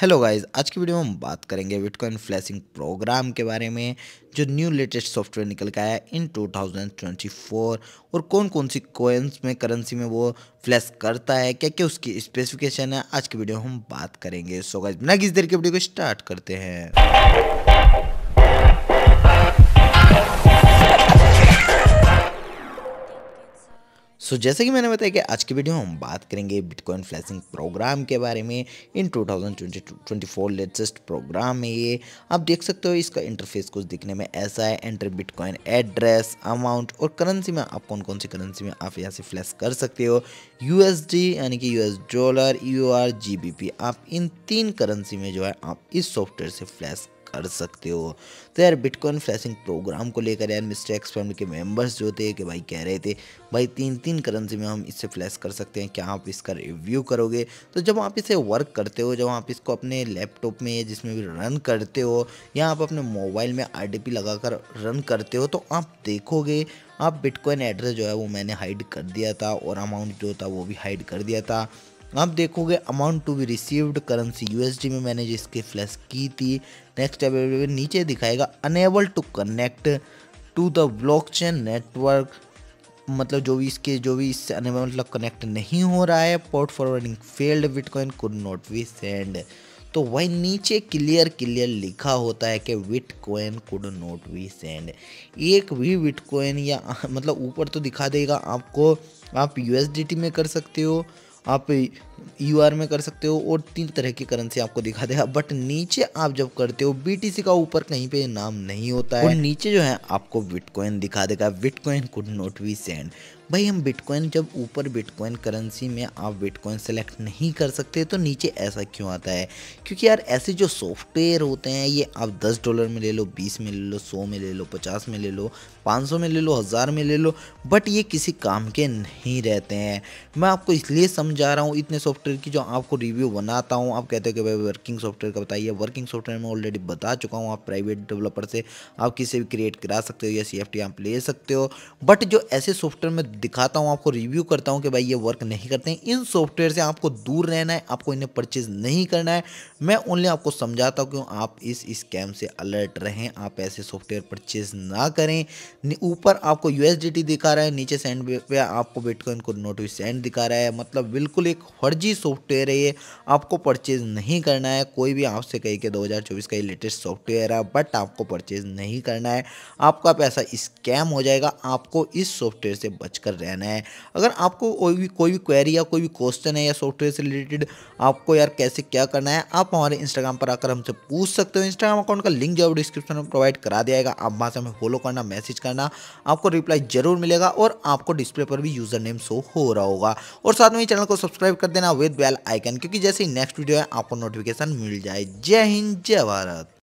hello guys आज की video में हम बात करेंगे बिटकॉइन फ्लैशिंग प्रोग्राम के बारे में जो न्यू लेटेस्ट सॉफ्टवेयर निकल के आया इन 2024 और कौन कौन सी कोइंस में करेंसी में वो फ्लैश करता है क्या क्या उसकी स्पेसिफिकेशन है आज की वीडियो में हम बात करेंगे सो गाइस बिना किसी देर के वीडियो को स्टार्ट करते हैं सो so, जैसे कि मैंने बताया कि आज की वीडियो हम बात करेंगे बिटकॉइन फ्लैशिंग प्रोग्राम के बारे में इन 2024 लेटेस्ट प्रोग्राम है ये आप देख सकते हो इसका इंटरफेस कुछ दिखने में ऐसा है एंटर बिटकॉइन एड्रेस अमाउंट और करेंसी में आप कौन कौन सी करेंसी में आप यहाँ से फ्लैश कर सकते हो यू यानी कि यू डॉलर यू आर आप इन तीन करेंसी में जो है आप इस सॉफ्टवेयर से फ्लैश कर सकते हो तो यार बिटकॉइन फ्लैशिंग प्रोग्राम को लेकर यार मिस्टर एक्स फैमिली के मेंबर्स जो थे कि भाई कह रहे थे भाई तीन तीन करेंसी में हम इससे फ्लैश कर सकते हैं क्या आप इसका रिव्यू करोगे तो जब आप इसे वर्क करते हो जब आप इसको अपने लैपटॉप में जिसमें भी रन करते हो या आप अपने मोबाइल में आर कर रन करते हो तो आप देखोगे आप बिटकॉइन एड्रेस जो है वो मैंने हाइड कर दिया था और अमाउंट जो था वो भी हाइड कर दिया था आप देखोगे amount to be received currency USD में मैंने जिसकी फ्लैश की थी नेक्स्ट अवेलेबल नीचे दिखाएगा unable to connect to the blockchain network मतलब जो भी इसके जो भी इससे अनेबल मतलब कनेक्ट नहीं हो रहा है port forwarding failed bitcoin could not be send तो वही नीचे क्लियर क्लियर लिखा होता है कि bitcoin could not be send एक भी विटकॉइन या मतलब ऊपर तो दिखा देगा आपको आप यूएसडीटी में कर सकते हो आप यू आर में कर सकते हो और तीन तरह की करेंसी आपको दिखा देगा बट नीचे आप जब करते हो सी का ऊपर कहीं पे नाम नहीं होता है और नीचे जो है आपको बिटकॉइन दिखा देगा bitcoin could not be send भाई हम बिटकॉइन जब ऊपर बिटकॉइन करेंसी में आप बिटकॉइन सेलेक्ट नहीं कर सकते तो नीचे ऐसा क्यों आता है क्योंकि यार ऐसे जो सॉफ्टवेयर होते हैं ये आप 10 डॉलर में ले लो 20 में ले लो 100 में ले लो 50 में ले लो 500 में ले लो हज़ार में ले लो बट ये किसी काम के नहीं रहते हैं मैं आपको इसलिए समझा रहा हूँ इतने सॉफ्टवेयर की जो आपको रिव्यू बनाता हूँ आप कहते हो कि भाई वर्किंग सॉफ्टवेयर का बताइए वर्किंग सॉफ्टवेयर मैं ऑलरेडी बता चुका हूँ आप प्राइवेट डेवलपर से आप किसी भी क्रिएट करा सकते हो या सी एफ आप ले सकते हो बट जो ऐसे सॉफ्टवेयर मैं दिखाता हूँ आपको रिव्यू करता हूँ कि भाई ये वर्क नहीं करते हैं इन सॉफ्टवेयर से आपको दूर रहना है आपको इन्हें परचेज नहीं करना है मैं ओनली आपको समझाता हूँ आप इस स्कैम से अलर्ट रहें आप ऐसे सॉफ्टवेयर परचेज ना करें ऊपर आपको यूएसडीटी दिखा रहा है नीचे सेंड पे आपको बिटकॉइन को नोटिस सेंड दिखा रहा है मतलब बिल्कुल एक फर्ज फर्जी सॉफ्टवेयर है ये आपको परचेज नहीं करना है कोई भी आपसे कहे कि 2024 का ये लेटेस्ट सॉफ्टवेयर है बट आपको परचेज नहीं करना है आपका पैसा स्कैम हो जाएगा आपको इस सॉफ्टवेयर से बच कर रहना है अगर आपको कोई भी कोई भी क्वेरी या कोई भी क्वेश्चन है या सॉफ्टवेयर से रिलेटेड आपको यार कैसे क्या करना है आप हमारे इंस्टाग्राम पर आकर हमसे पूछ सकते हो इंस्टाग्राम अकाउंट का लिंक जो डिस्क्रिप्शन में प्रोवाइड करा दिया जाएगा आप वहाँ से हमें फॉलो करना मैसेज करना आपको रिप्लाई जरूर मिलेगा और आपको डिस्प्ले पर भी यूज़र नेम शो हो रहा होगा और साथ में चैनल को सब्सक्राइब कर देना लेना विद बेल आइकन क्योंकि जैसे ही नेक्स्ट वीडियो है आपको नोटिफिकेशन मिल जाए जय हिंद जय भारत